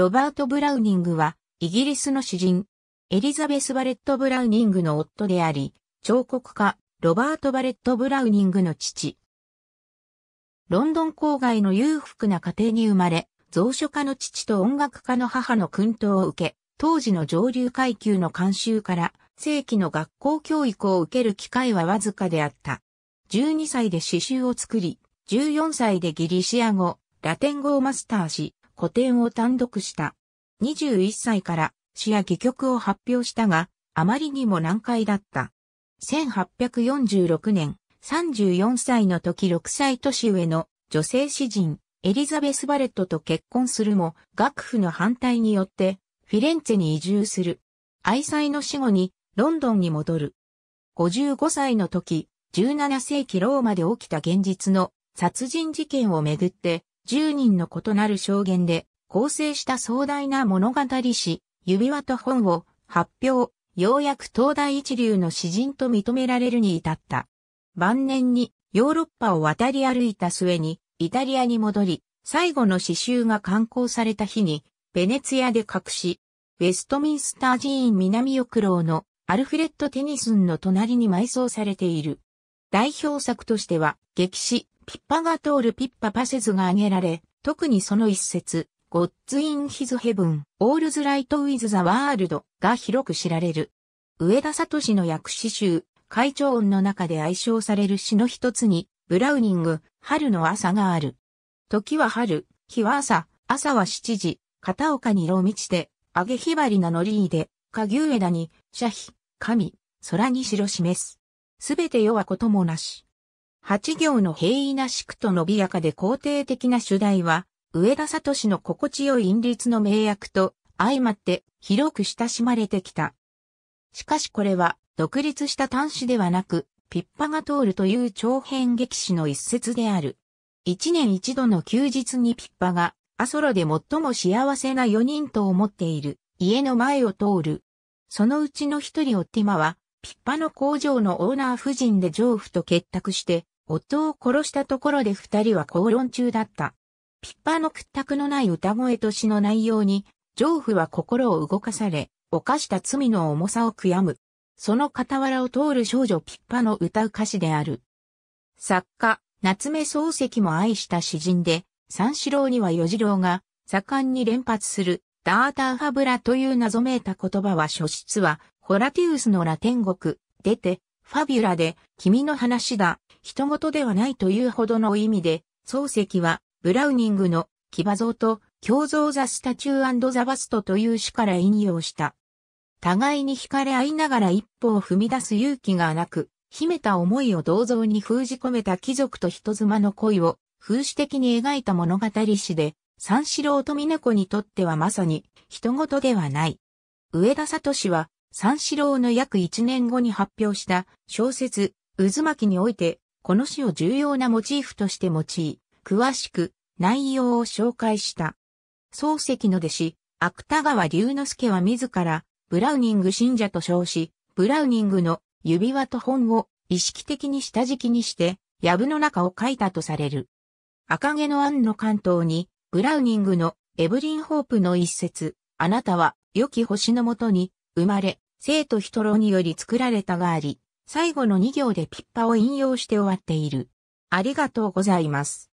ロバート・ブラウニングは、イギリスの詩人、エリザベス・バレット・ブラウニングの夫であり、彫刻家、ロバート・バレット・ブラウニングの父。ロンドン郊外の裕福な家庭に生まれ、蔵書家の父と音楽家の母の薫陶を受け、当時の上流階級の慣習から、正規の学校教育を受ける機会はわずかであった。12歳で詩集を作り、14歳でギリシア語、ラテン語をマスターし、個展を単独した。21歳から詩や戯曲を発表したが、あまりにも難解だった。1846年、34歳の時6歳年上の女性詩人、エリザベス・バレットと結婚するも、学府の反対によって、フィレンツェに移住する。愛妻の死後に、ロンドンに戻る。55歳の時、17世紀ローマで起きた現実の殺人事件をめぐって、10人の異なる証言で構成した壮大な物語史、指輪と本を発表、ようやく東大一流の詩人と認められるに至った。晩年にヨーロッパを渡り歩いた末にイタリアに戻り、最後の詩集が刊行された日に、ベネツィアで隠し、ウェストミンスター寺院南翼郎のアルフレッド・テニスンの隣に埋葬されている。代表作としては、劇詩、ピッパが通るピッパパセズが挙げられ、特にその一節、ゴッツインヒズヘブン、オールズライトウィズザワールドが広く知られる。上田聡の訳詞集、会長音の中で愛称される詩の一つに、ブラウニング、春の朝がある。時は春、日は朝、朝は七時、片岡に色満ちて、げひばりなのりいで、下牛枝に、謝飛、神、空に白示す。すべて世はこともなし。八行の平易なしくと伸びやかで肯定的な主題は、上田聡の心地よい韻律の名役と相まって広く親しまれてきた。しかしこれは独立した端子ではなく、ピッパが通るという長編劇史の一節である。一年一度の休日にピッパが、アソロで最も幸せな四人と思っている家の前を通る。そのうちの一人オッティマは、ピッパの工場のオーナー夫人で丈夫と結託して、夫を殺したところで二人は口論中だった。ピッパーの屈託のない歌声と詩の内容に、ジョは心を動かされ、犯した罪の重さを悔やむ。その傍らを通る少女ピッパの歌う歌詞である。作家、夏目漱石も愛した詩人で、三四郎には四次郎が、盛んに連発する、ダーターファブラという謎めいた言葉は初出は、ホラティウスのラテン国、出て、ファビュラで、君の話だ、人事ではないというほどの意味で、漱石は、ブラウニングの、騎馬像と、共造ザスタチューザバストという詩から引用した。互いに惹かれ合いながら一歩を踏み出す勇気がなく、秘めた思いを銅像に封じ込めた貴族と人妻の恋を、風刺的に描いた物語詩で、三四郎と峰子にとってはまさに、人事ではない。上田聡は、三四郎の約一年後に発表した小説、渦巻きにおいて、この詩を重要なモチーフとして用い、詳しく内容を紹介した。漱石の弟子、芥川龍之介は自ら、ブラウニング信者と称し、ブラウニングの指輪と本を意識的に下敷きにして、藪の中を書いたとされる。赤毛の案の関東に、ブラウニングのエブリン・ホープの一節、あなたは良き星のもとに生まれ、生徒ヒトロにより作られたがあり、最後の2行でピッパを引用して終わっている。ありがとうございます。